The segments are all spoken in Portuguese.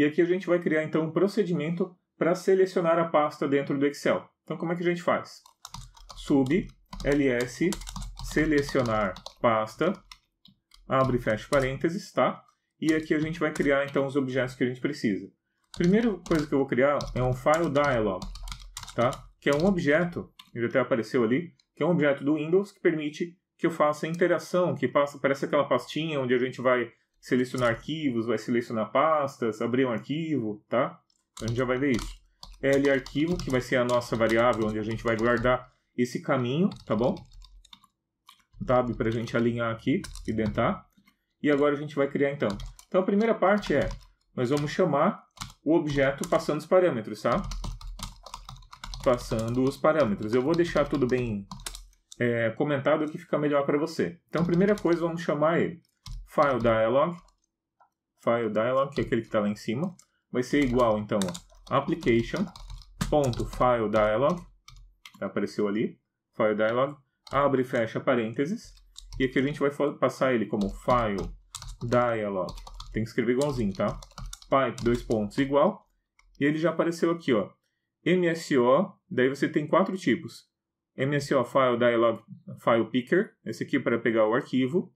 E aqui a gente vai criar então um procedimento para selecionar a pasta dentro do Excel. Então como é que a gente faz? Sub ls selecionar pasta, abre e fecha parênteses, tá? E aqui a gente vai criar então os objetos que a gente precisa. Primeira coisa que eu vou criar é um file dialog, tá? Que é um objeto, ele até apareceu ali, que é um objeto do Windows que permite que eu faça interação, que passa, parece aquela pastinha onde a gente vai selecionar arquivos, vai selecionar pastas, abrir um arquivo, tá? A gente já vai ver isso. L arquivo, que vai ser a nossa variável onde a gente vai guardar esse caminho, tá bom? Tab para a gente alinhar aqui e dentar. E agora a gente vai criar então. Então a primeira parte é, nós vamos chamar o objeto passando os parâmetros, tá? Passando os parâmetros. Eu vou deixar tudo bem é, comentado que fica melhor para você. Então primeira coisa, vamos chamar ele file dialog, file dialog, que é aquele que está lá em cima, vai ser igual, então, ó, application.filedialog, apareceu ali, file dialog, abre e fecha parênteses, e aqui a gente vai passar ele como file dialog, tem que escrever igualzinho, tá? Pipe, dois pontos, igual, e ele já apareceu aqui, ó, MSO, daí você tem quatro tipos, MSO File Dialog File Picker, esse aqui é para pegar o arquivo,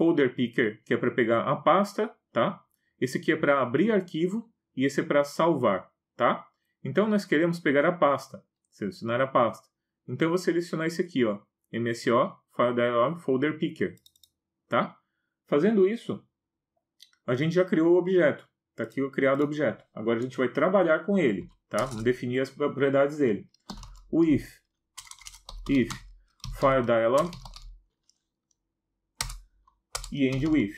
folder picker, que é para pegar a pasta, tá? Esse aqui é para abrir arquivo e esse é para salvar, tá? Então nós queremos pegar a pasta, selecionar a pasta. Então eu vou selecionar esse aqui, ó, MSO File Dialog Folder Picker, tá? Fazendo isso, a gente já criou o objeto. Está aqui o criado objeto. Agora a gente vai trabalhar com ele, tá? Vamos definir as propriedades dele. O if, if file dialog e end with.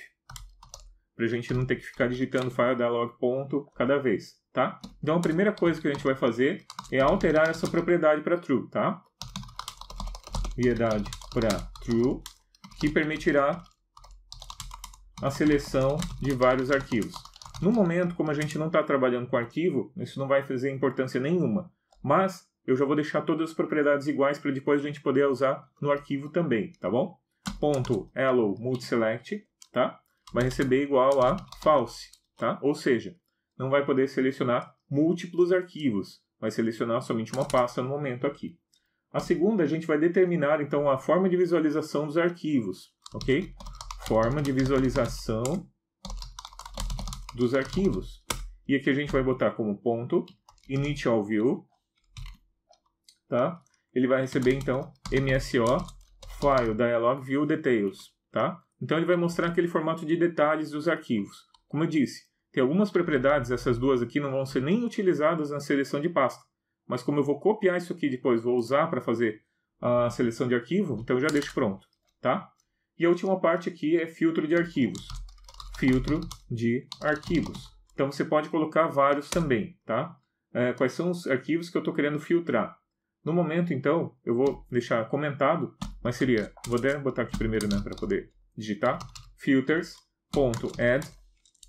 a gente não ter que ficar digitando file ponto cada vez, tá? Então a primeira coisa que a gente vai fazer é alterar essa propriedade para true, tá? Variedade para true, que permitirá a seleção de vários arquivos. No momento, como a gente não está trabalhando com arquivo, isso não vai fazer importância nenhuma, mas eu já vou deixar todas as propriedades iguais para depois a gente poder usar no arquivo também, tá bom? multiselect tá? Vai receber igual a false, tá? Ou seja, não vai poder selecionar múltiplos arquivos, vai selecionar somente uma pasta no momento aqui. A segunda, a gente vai determinar, então, a forma de visualização dos arquivos, ok? Forma de visualização dos arquivos. E aqui a gente vai botar como ponto initial view, tá? Ele vai receber, então, MSO File, Dialog, View, Details, tá? Então ele vai mostrar aquele formato de detalhes dos arquivos. Como eu disse, tem algumas propriedades, essas duas aqui não vão ser nem utilizadas na seleção de pasta. Mas como eu vou copiar isso aqui depois, vou usar para fazer a seleção de arquivo, então já deixo pronto, tá? E a última parte aqui é filtro de arquivos. Filtro de arquivos. Então você pode colocar vários também, tá? É, quais são os arquivos que eu estou querendo filtrar? No momento, então, eu vou deixar comentado, mas seria, vou até botar aqui primeiro, né, para poder digitar, filters.add,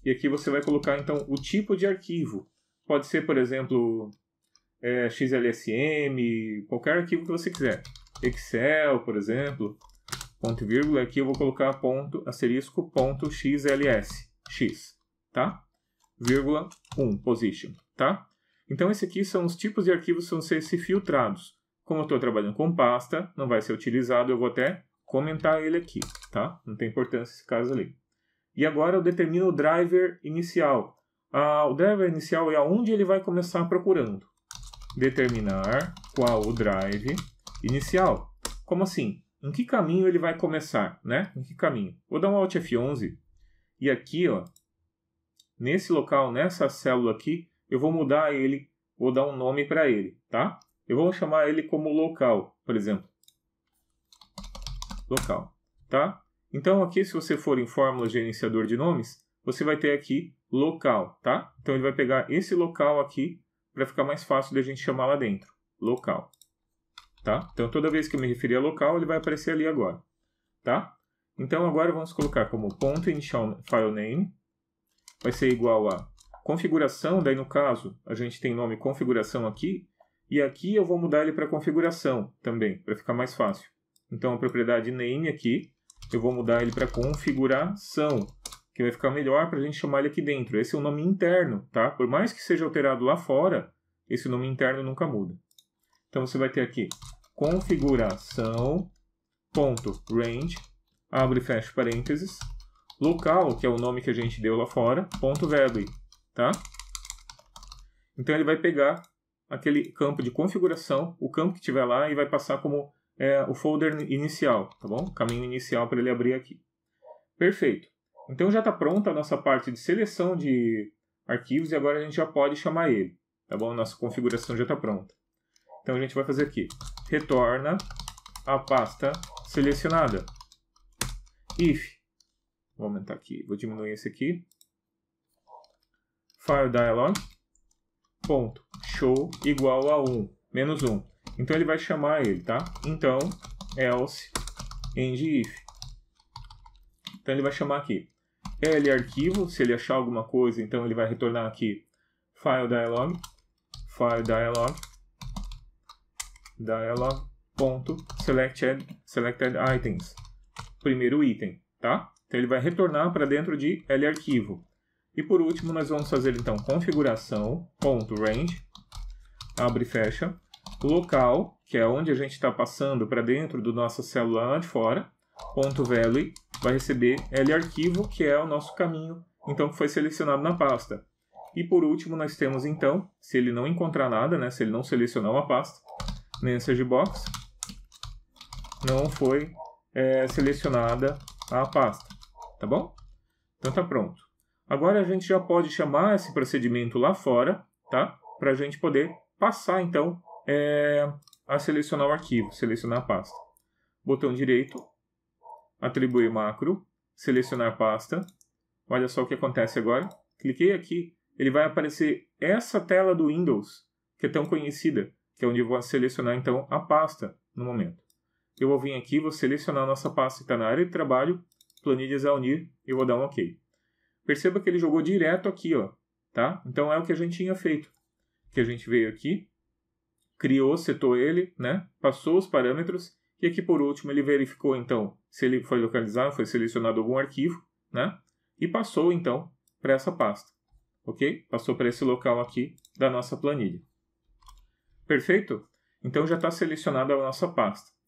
e aqui você vai colocar, então, o tipo de arquivo. Pode ser, por exemplo, é, XLSM, qualquer arquivo que você quiser. Excel, por exemplo, ponto e vírgula, aqui eu vou colocar ponto, asterisco, ponto XLS, X, tá? Vírgula 1, um, position, tá? Então, esse aqui são os tipos de arquivos que vão ser se filtrados. Como eu estou trabalhando com pasta, não vai ser utilizado, eu vou até comentar ele aqui, tá? Não tem importância esse caso ali. E agora eu determino o driver inicial. Ah, o driver inicial é aonde ele vai começar procurando. Determinar qual o drive inicial. Como assim? Em que caminho ele vai começar, né? Em que caminho? Vou dar um Alt F11 e aqui, ó, nesse local, nessa célula aqui, eu vou mudar ele, vou dar um nome para ele, tá? Eu vou chamar ele como local, por exemplo. Local, tá? Então aqui, se você for em fórmula gerenciador de nomes, você vai ter aqui local, tá? Então ele vai pegar esse local aqui para ficar mais fácil de a gente chamar lá dentro, local, tá? Então toda vez que eu me referir a local, ele vai aparecer ali agora, tá? Então agora vamos colocar como ponto initial file name, vai ser igual a Configuração, daí no caso, a gente tem nome configuração aqui, e aqui eu vou mudar ele para configuração também, para ficar mais fácil. Então a propriedade name aqui, eu vou mudar ele para configuração, que vai ficar melhor para a gente chamar ele aqui dentro. Esse é o nome interno, tá? Por mais que seja alterado lá fora, esse nome interno nunca muda. Então você vai ter aqui configuração.range, abre e fecha parênteses, local, que é o nome que a gente deu lá fora, ponto value tá? Então ele vai pegar aquele campo de configuração, o campo que tiver lá e vai passar como é, o folder inicial, tá bom? caminho inicial para ele abrir aqui. Perfeito. Então já está pronta a nossa parte de seleção de arquivos e agora a gente já pode chamar ele, tá bom? Nossa configuração já está pronta. Então a gente vai fazer aqui, retorna a pasta selecionada. If, vou aumentar aqui, vou diminuir esse aqui, file dialog ponto show igual a 1, menos 1. Então ele vai chamar ele, tá? Então, else end if. Então ele vai chamar aqui é, L é arquivo, se ele achar alguma coisa, então ele vai retornar aqui file dialog, file dialog, dialog ponto selected, selected items, primeiro item, tá? Então ele vai retornar para dentro de L arquivo. E por último, nós vamos fazer então configuração, ponto, range, abre e fecha, local, que é onde a gente está passando para dentro do nossa célula lá de fora, ponto value, vai receber L arquivo, que é o nosso caminho, então que foi selecionado na pasta. E por último, nós temos então, se ele não encontrar nada, né, se ele não selecionar uma pasta, message box, não foi é, selecionada a pasta, tá bom? Então tá pronto. Agora a gente já pode chamar esse procedimento lá fora, tá? Para a gente poder passar então é, a selecionar o arquivo, selecionar a pasta. Botão direito, atribuir macro, selecionar pasta. Olha só o que acontece agora. Cliquei aqui, ele vai aparecer essa tela do Windows, que é tão conhecida, que é onde eu vou selecionar então a pasta no momento. Eu vou vir aqui, vou selecionar a nossa pasta que está na área de trabalho, planilhas a unir e vou dar um OK. Perceba que ele jogou direto aqui, ó, tá? Então é o que a gente tinha feito. Que a gente veio aqui, criou, setou ele, né? Passou os parâmetros e aqui por último ele verificou então se ele foi localizado, foi selecionado algum arquivo, né? E passou então para essa pasta, ok? Passou para esse local aqui da nossa planilha. Perfeito? Então já está selecionada a nossa pasta.